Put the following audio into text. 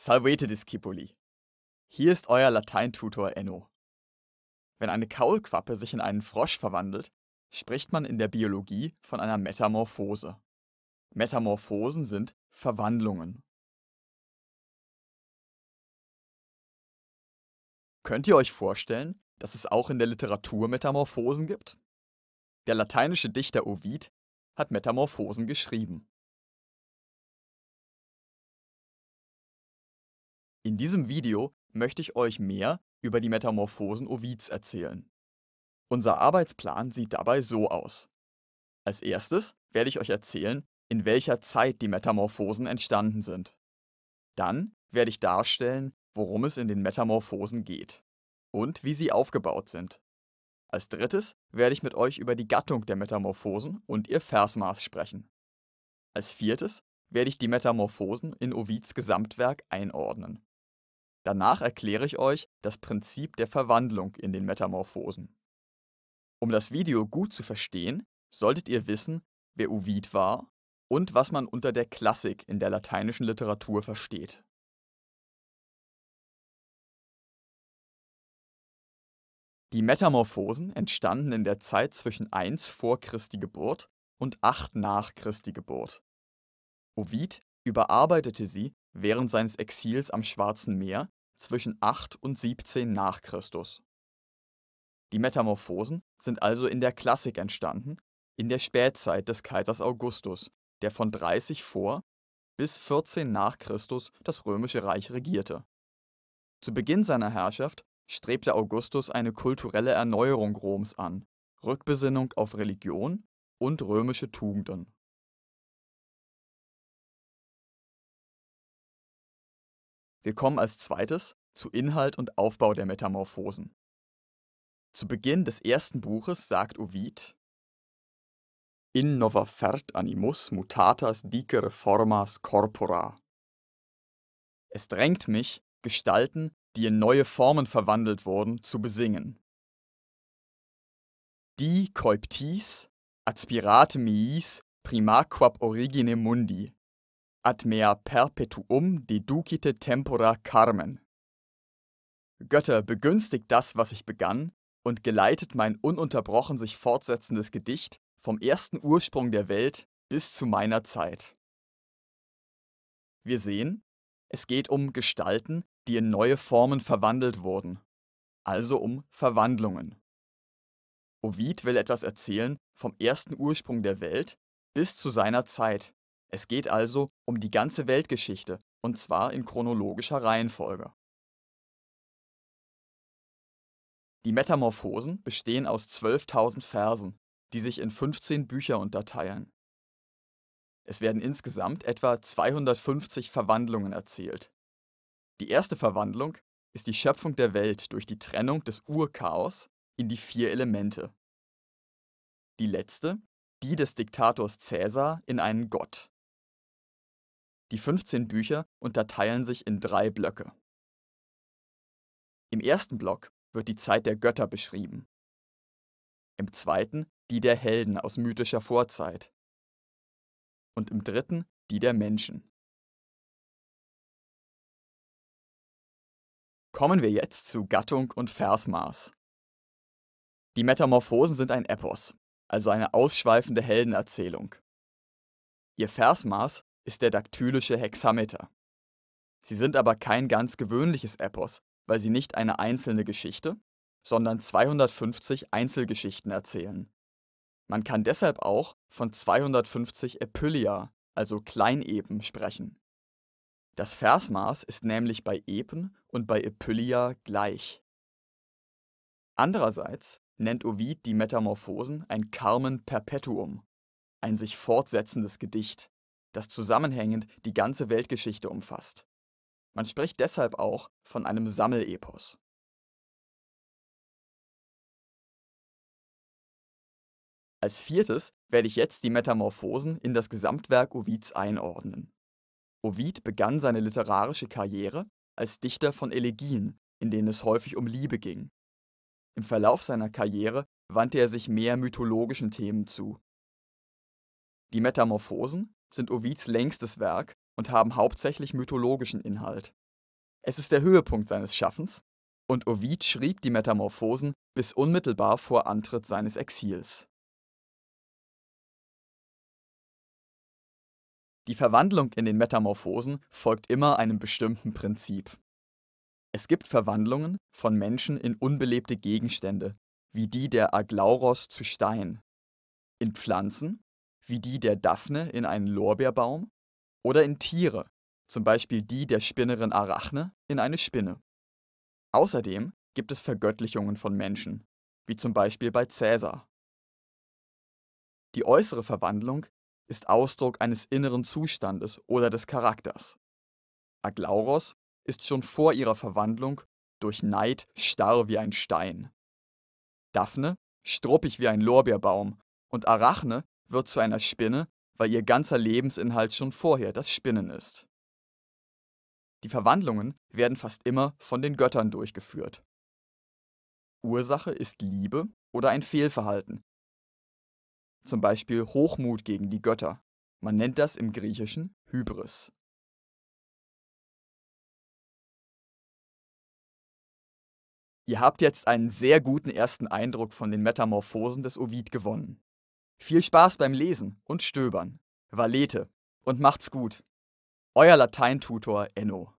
Salvete discipuli. Hier ist euer Lateintutor Enno. Wenn eine Kaulquappe sich in einen Frosch verwandelt, spricht man in der Biologie von einer Metamorphose. Metamorphosen sind Verwandlungen. Könnt ihr euch vorstellen, dass es auch in der Literatur Metamorphosen gibt? Der lateinische Dichter Ovid hat Metamorphosen geschrieben. In diesem Video möchte ich euch mehr über die Metamorphosen Ovids erzählen. Unser Arbeitsplan sieht dabei so aus. Als erstes werde ich euch erzählen, in welcher Zeit die Metamorphosen entstanden sind. Dann werde ich darstellen, worum es in den Metamorphosen geht und wie sie aufgebaut sind. Als drittes werde ich mit euch über die Gattung der Metamorphosen und ihr Versmaß sprechen. Als viertes werde ich die Metamorphosen in Ovids Gesamtwerk einordnen. Danach erkläre ich euch das Prinzip der Verwandlung in den Metamorphosen. Um das Video gut zu verstehen, solltet ihr wissen, wer Ovid war und was man unter der Klassik in der lateinischen Literatur versteht. Die Metamorphosen entstanden in der Zeit zwischen 1 vor Christi Geburt und 8 nach Christi Geburt. Ovid überarbeitete sie während seines Exils am Schwarzen Meer zwischen 8 und 17 nach Christus. Die Metamorphosen sind also in der Klassik entstanden, in der Spätzeit des Kaisers Augustus, der von 30 vor bis 14 nach Christus das römische Reich regierte. Zu Beginn seiner Herrschaft strebte Augustus eine kulturelle Erneuerung Roms an, Rückbesinnung auf Religion und römische Tugenden. Wir kommen als zweites zu Inhalt und Aufbau der Metamorphosen. Zu Beginn des ersten Buches sagt Ovid: In nova fert animus mutatas dicere formas corpora. Es drängt mich, Gestalten, die in neue Formen verwandelt wurden, zu besingen. Die coeptis, Aspirate miis, prima quab origine mundi ad mea perpetuum deducite tempora carmen. Götter, begünstigt das, was ich begann, und geleitet mein ununterbrochen sich fortsetzendes Gedicht vom ersten Ursprung der Welt bis zu meiner Zeit. Wir sehen, es geht um Gestalten, die in neue Formen verwandelt wurden, also um Verwandlungen. Ovid will etwas erzählen vom ersten Ursprung der Welt bis zu seiner Zeit, es geht also um die ganze Weltgeschichte, und zwar in chronologischer Reihenfolge. Die Metamorphosen bestehen aus 12.000 Versen, die sich in 15 Bücher unterteilen. Es werden insgesamt etwa 250 Verwandlungen erzählt. Die erste Verwandlung ist die Schöpfung der Welt durch die Trennung des Urchaos in die vier Elemente. Die letzte, die des Diktators Cäsar in einen Gott. Die 15 Bücher unterteilen sich in drei Blöcke. Im ersten Block wird die Zeit der Götter beschrieben, im zweiten die der Helden aus mythischer Vorzeit und im dritten die der Menschen. Kommen wir jetzt zu Gattung und Versmaß. Die Metamorphosen sind ein Epos, also eine ausschweifende Heldenerzählung. Ihr Versmaß ist der daktylische Hexameter. Sie sind aber kein ganz gewöhnliches Epos, weil sie nicht eine einzelne Geschichte, sondern 250 Einzelgeschichten erzählen. Man kann deshalb auch von 250 Epilia, also Kleinepen, sprechen. Das Versmaß ist nämlich bei Epen und bei Epilia gleich. Andererseits nennt Ovid die Metamorphosen ein Carmen Perpetuum, ein sich fortsetzendes Gedicht das zusammenhängend die ganze Weltgeschichte umfasst. Man spricht deshalb auch von einem Sammelepos. Als viertes werde ich jetzt die Metamorphosen in das Gesamtwerk Ovids einordnen. Ovid begann seine literarische Karriere als Dichter von Elegien, in denen es häufig um Liebe ging. Im Verlauf seiner Karriere wandte er sich mehr mythologischen Themen zu. Die Metamorphosen sind Ovids längstes Werk und haben hauptsächlich mythologischen Inhalt. Es ist der Höhepunkt seines Schaffens und Ovid schrieb die Metamorphosen bis unmittelbar vor Antritt seines Exils. Die Verwandlung in den Metamorphosen folgt immer einem bestimmten Prinzip. Es gibt Verwandlungen von Menschen in unbelebte Gegenstände, wie die der Aglauros zu Stein, in Pflanzen wie die der Daphne in einen Lorbeerbaum oder in Tiere, zum Beispiel die der Spinnerin Arachne in eine Spinne. Außerdem gibt es Vergöttlichungen von Menschen, wie zum Beispiel bei Cäsar. Die äußere Verwandlung ist Ausdruck eines inneren Zustandes oder des Charakters. Aglauros ist schon vor ihrer Verwandlung durch Neid starr wie ein Stein. Daphne struppig wie ein Lorbeerbaum und Arachne wird zu einer Spinne, weil ihr ganzer Lebensinhalt schon vorher das Spinnen ist. Die Verwandlungen werden fast immer von den Göttern durchgeführt. Ursache ist Liebe oder ein Fehlverhalten. Zum Beispiel Hochmut gegen die Götter. Man nennt das im Griechischen Hybris. Ihr habt jetzt einen sehr guten ersten Eindruck von den Metamorphosen des Ovid gewonnen. Viel Spaß beim Lesen und Stöbern. Valete und macht's gut. Euer Lateintutor Enno.